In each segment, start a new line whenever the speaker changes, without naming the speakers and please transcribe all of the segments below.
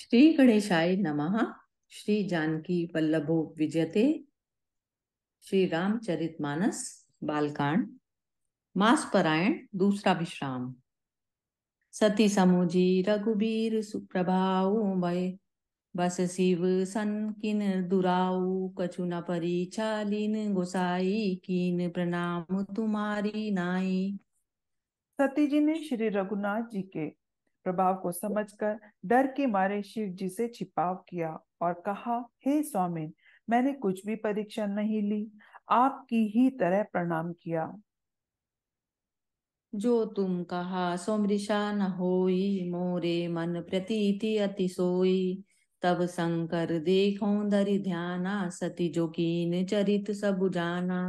श्री गणेशाय नमः श्री जानकी वल्लभो विजयते श्री रामचरित मानस बालकांड मास परायण दूसरा विश्राम सती समुजी रघुबीर सुप्रभाऊ भय बस शिव सन किन दुराऊ कछु न परिचालीन गोसाई कीन
प्रणाम तुम्हारी नाई सती जी ने श्री रघुनाथ जी के प्रभाव को समझकर डर के मारे शिव जी से छिपाव किया और कहा हे hey, स्वामी मैंने कुछ भी परीक्षा नहीं ली आपकी ही तरह प्रणाम किया जो तुम कहा सोमृषा
न होई मोरे मन प्रतीति अति सोई तब शंकर देखो दरि ध्याना सती जो कीन चरित सब जाना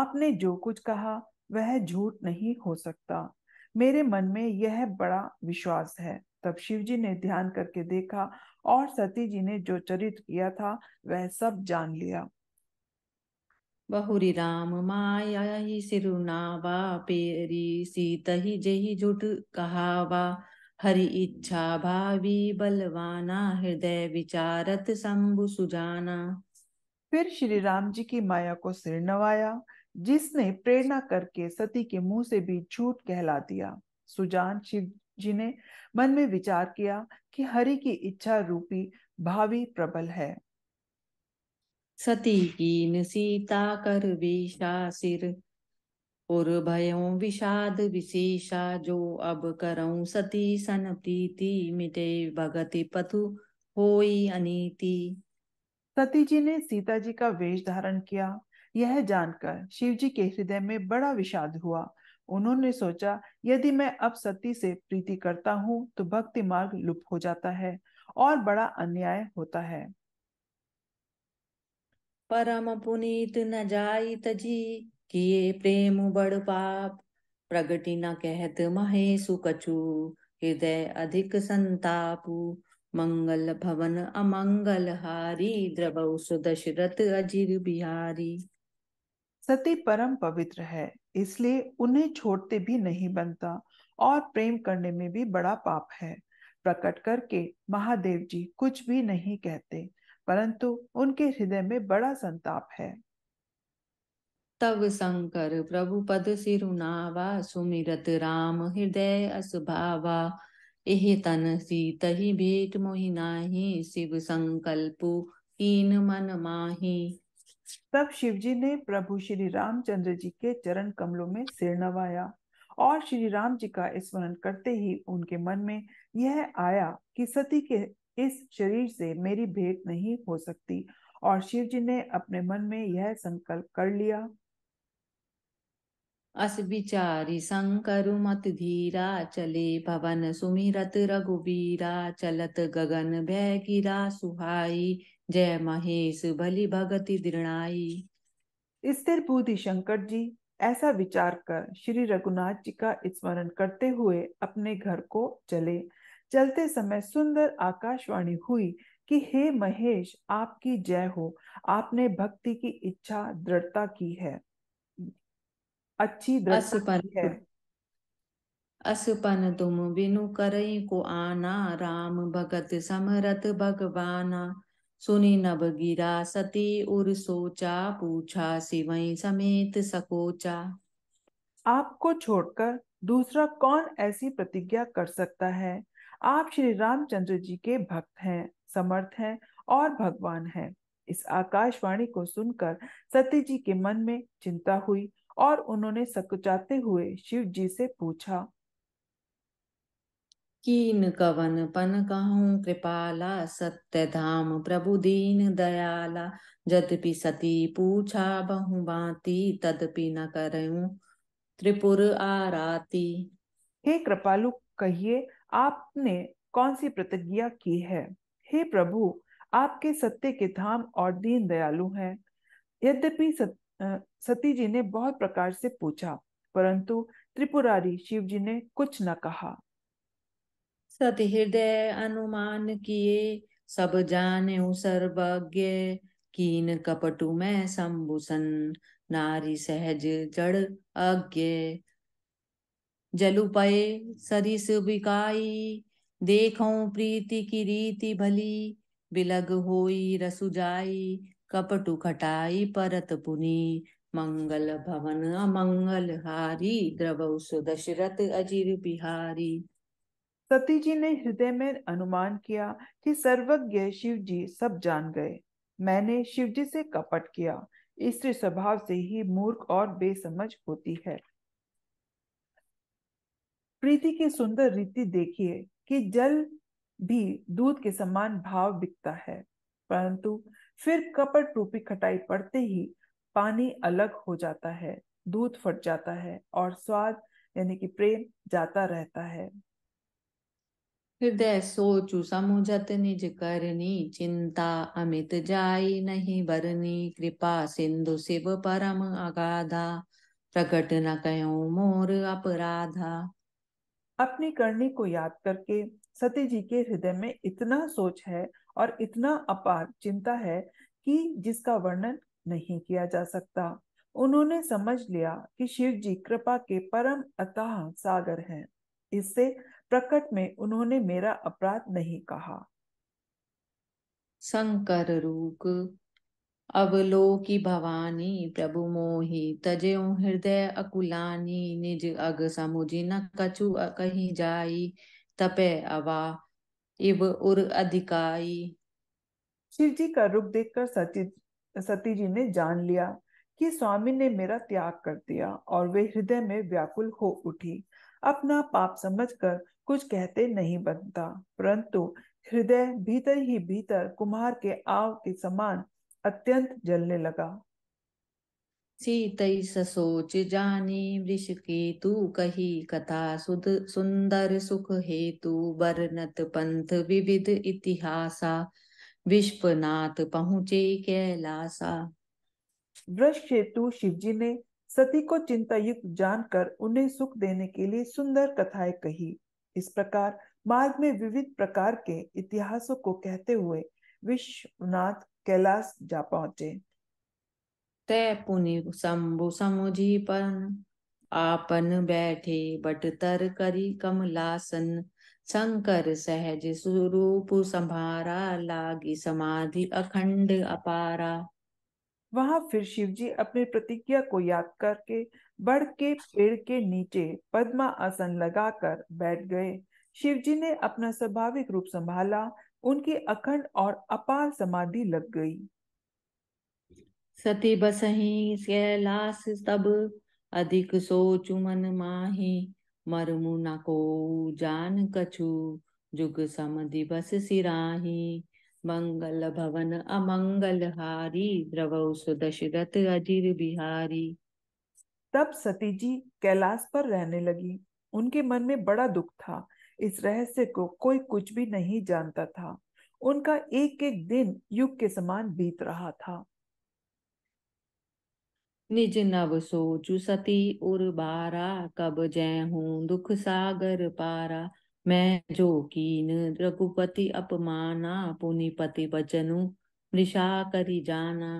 आपने जो कुछ कहा वह झूठ नहीं हो सकता मेरे मन में यह बड़ा विश्वास है तब शिव जी ने ध्यान करके देखा और सती जी ने जो चरित्र किया था वह सब जान लिया बहुरी राम
माया ही सिरुनावा पेरी सीत ही जही झूठ कहावा हरि इच्छा भावी बलवाना हृदय विचारत
शंभु सुजाना फिर श्री राम जी की माया को सिर नवाया जिसने प्रेरणा करके सती के मुंह से भी झूठ कहला दिया सुजान शिव जी ने मन में विचार किया कि हरि की इच्छा रूपी भावी प्रबल है सती की सीता कर विषा
सिर और भयो विषाद विशेषा जो अब करो सती सन प्रीति मिटे भगति पथु होई अनीति
सती जी ने सीता जी का वेश धारण किया यह जानकर शिवजी के हृदय में बड़ा विषाद हुआ उन्होंने सोचा यदि मैं अब सती से प्रीति करता हूं तो भक्ति मार्ग लुप्त हो जाता है और बड़ा अन्याय होता है
परम पुनीत न जाई तजी किए प्रेम बड़ पाप प्रगति न कहत महेशु कछु हृदय अधिक संतापु मंगल भवन अमंगल
हारी द्रवसु दशरथ अजिर बिहारी सती परम पवित्र है इसलिए उन्हें छोड़ते भी नहीं बनता और प्रेम करने में भी बड़ा पाप है प्रकट करके महादेव जी कुछ भी नहीं कहते परंतु उनके हृदय में बड़ा संताप है तब
शंकर प्रभु पद सिरुनावा सुमिरत राम हृदय असुभावा एह तन सीत ही भेंट मोहिनाही शिव संकल्प
कीन मन माही तब शिवजी ने प्रभु श्री रामचंद्र जी के चरण कमलों में सिर नवाया और श्री राम जी का स्मरण करते ही उनके मन में यह आया कि सती के इस शरीर से मेरी भेंट नहीं हो सकती और शिव जी ने अपने मन में यह संकल्प कर लिया
अस विचारी संकरु मत धीरा चले भवन सुमिरत रघुबीरा चलत गगन भय गिरा सुहाई
जय महेश भली भगति दृणाई स्थिर बुद्धि शंकर जी ऐसा विचार कर श्री रघुनाथ जी का स्मरण करते हुए अपने घर को चले चलते समय सुंदर आकाशवाणी हुई कि हे महेश आपकी जय हो आपने भक्ति की इच्छा दृढ़ता की है अच्छी असुपन है असपन तुम
बिनु करई को आना राम भगत समरत भगवाना सुनि नब गिरा सती उर सोचा पूछा सिवई समेत
सकोचा आपको छोड़कर दूसरा कौन ऐसी प्रतिज्ञा कर सकता है आप श्री रामचंद्र जी के भक्त हैं समर्थ हैं और भगवान हैं इस आकाशवाणी को सुनकर सती जी के मन में चिंता हुई और उन्होंने सकुचाते हुए शिव जी से पूछा
कीन कवन पन कहूँ कृपाला सत्य धाम प्रभु दीन दयाला जदपि सती पूछा बहु बाती
तदपि न करूं त्रिपुर आराती हे कृपालु कहिए आपने कौन सी प्रतिज्ञा की है हे प्रभु आपके सत्य के धाम और दीन दयालु हैं यद्यपि सत, सती जी ने बहुत प्रकार से पूछा परंतु त्रिपुरारी शिव जी ने कुछ न कहा
सतहृदय अनुमान किए सब जाने सर्वज्ञ कीन कपटु में संभुसन नारी सहज जड़ अज्ञ जलुपय सरिस बिकाई देखो प्रीति की रीति भली बिलग होई रसुजाई कपटु खटाई परत पुनी मंगल भवन अमंगल हारी द्रवसु दशरथ अजीर बिहारी
सती जी ने हृदय में अनुमान किया कि सर्वज्ञ शिव जी सब जान गए मैंने शिव जी से कपट किया स्त्री स्वभाव से ही मूर्ख और बेसमझ होती है प्रीति की सुंदर रीति देखिए कि जल भी दूध के समान भाव बिकता है परंतु फिर कपट रूपी खटाई पड़ते ही पानी अलग हो जाता है दूध फट जाता है और स्वाद यानी कि प्रेम जाता रहता है
हृदय सोचु समुझत निज करनी चिंता अमित जाई नहीं बरनी कृपा सिंधु शिव परम अगाधा प्रकट न कयो मोर
अपराधा अपनी करनी को याद करके सती जी के हृदय में इतना सोच है और इतना अपार चिंता है कि जिसका वर्णन नहीं किया जा सकता उन्होंने समझ लिया कि शिव जी कृपा के परम अतः सागर हैं इससे प्रकट में उन्होंने मेरा अपराध नहीं कहा
संकर रूप अवलोकी भवानी प्रभु मोही तजे हृदय अकुलानी निज अग समुझी न कछु कहीं जाई
तपे अवा इव उर अधिकाई शिव जी का रूप देखकर सती सती जी ने जान लिया कि स्वामी ने मेरा त्याग कर दिया और वे हृदय में व्याकुल हो उठी अपना पाप समझकर कुछ कहते नहीं बनता परंतु हृदय भीतर ही भीतर कुमार के आव के समान अत्यंत जलने लगा
सीत जानी वृष की तू कही कथा सुध सुंदर सुख हेतु वर्णत पंथ विविध इतिहासा विश्वनाथ पहुंचे कैलासा
वृक्ष हेतु शिवजी ने सती को चिंता युक्त जानकर उन्हें सुख देने के लिए सुंदर कथाएं कही इस प्रकार मार्ग में विविध प्रकार के इतिहासों को कहते हुए विश्वनाथ कैलाश जा पहुंचे तय पुनि शंभु
समुझी पर आपन बैठे बटतर करी कमलासन शंकर सहज स्वरूप संभारा लागी समाधि
अखंड अपारा वहां फिर शिवजी अपनी प्रतिज्ञा को याद करके बड़ के पेड़ के नीचे पद्मा आसन लगाकर बैठ गए शिवजी ने अपना स्वाभाविक रूप संभाला उनकी अखंड और अपार समाधि लग गई
सती बसही कैलाश तब अधिक सोचु मन माही मरमु न को जान कछु जुग समधि बस सिराही मंगल भवन हारी द्रव सुदशरथ अजीर बिहारी
तब सती जी कैलाश पर रहने लगी उनके मन में बड़ा दुख था इस रहस्य को कोई कुछ भी नहीं जानता था उनका एक एक दिन युग के समान बीत रहा था निज नव
सोचु सती उर बारा कब जय हूं दुख सागर पारा मैं जो कीन रघुपति अपमाना पुनिपति बचनु निशा करी जाना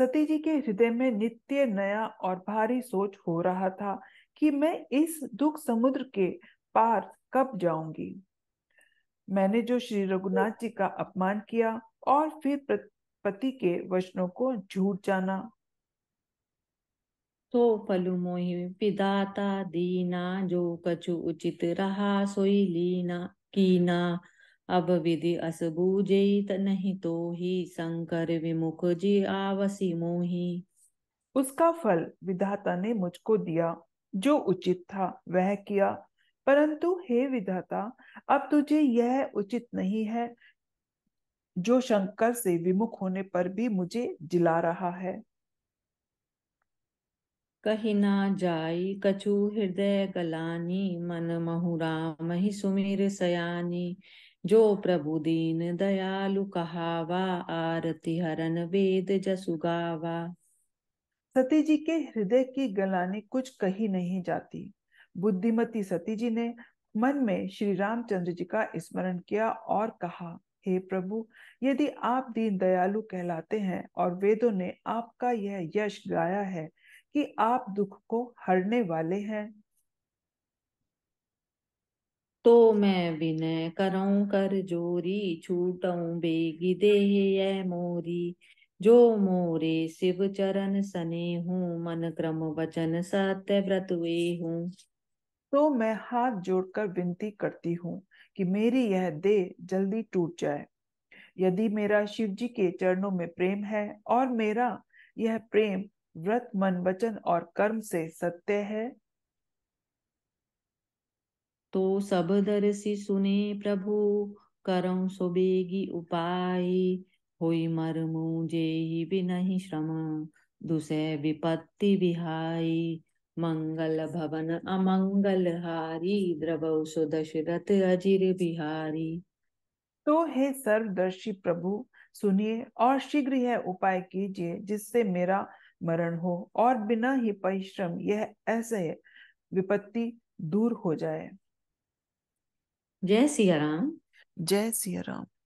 सती जी के हृदय में नित्य नया और भारी सोच हो रहा था कि मैं इस दुख समुद्र के पार कब जाऊंगी मैंने जो श्री रघुनाथ जी का अपमान किया और फिर पति के वचनों को झूठ जाना
तो फलु मोहि पिदाता दीना जो कछु उचित रहा सोई लीना कीना अब विधि असबूजे नहीं तो
ही शंकर विमुख जी आवसी मोहि उसका फल विधाता ने मुझको दिया जो उचित था वह किया परंतु हे विधाता अब तुझे यह उचित नहीं है जो शंकर से विमुख होने पर भी मुझे जिला रहा है
कही ना जाई कछु हृदय गलानी मन महुरा ही सुमिर सयानी जो प्रभु दीन दयालु कहावा
आरती हरन वेद जसुगावा सती जी के हृदय की गलानी कुछ कही नहीं जाती बुद्धिमती सती जी ने मन में श्री रामचंद्र जी का स्मरण किया और कहा हे प्रभु यदि आप दीन दयालु कहलाते हैं और वेदों ने आपका यह यश गाया है कि आप दुख को हरने वाले हैं
तो मैं विनय करूं कर जोरी छूटूं बेगी देह मोरी जो मोरे शिव चरण सने हूं मन
क्रम वचन सत्य व्रत वे हूं तो मैं हाथ जोड़कर विनती करती हूँ कि मेरी यह देह जल्दी टूट जाए यदि मेरा शिव जी के चरणों में प्रेम है और मेरा यह प्रेम व्रत मन वचन और कर्म से सत्य है तो सब
दर्शी सुने प्रभु करम सुबेगी उपाय होई मरमु भी नहीं श्रम दुसे विपत्ति विहाई मंगल भवन अमंगल हारी द्रवौ
सुदशरथ अजीर बिहारी तो हे सर्वदर्शी प्रभु सुनिए और शीघ्र यह उपाय कीजिए जिससे मेरा मरण हो और बिना ही परिश्रम यह ऐसे विपत्ति दूर हो जाए जय सिया राम जय सिया राम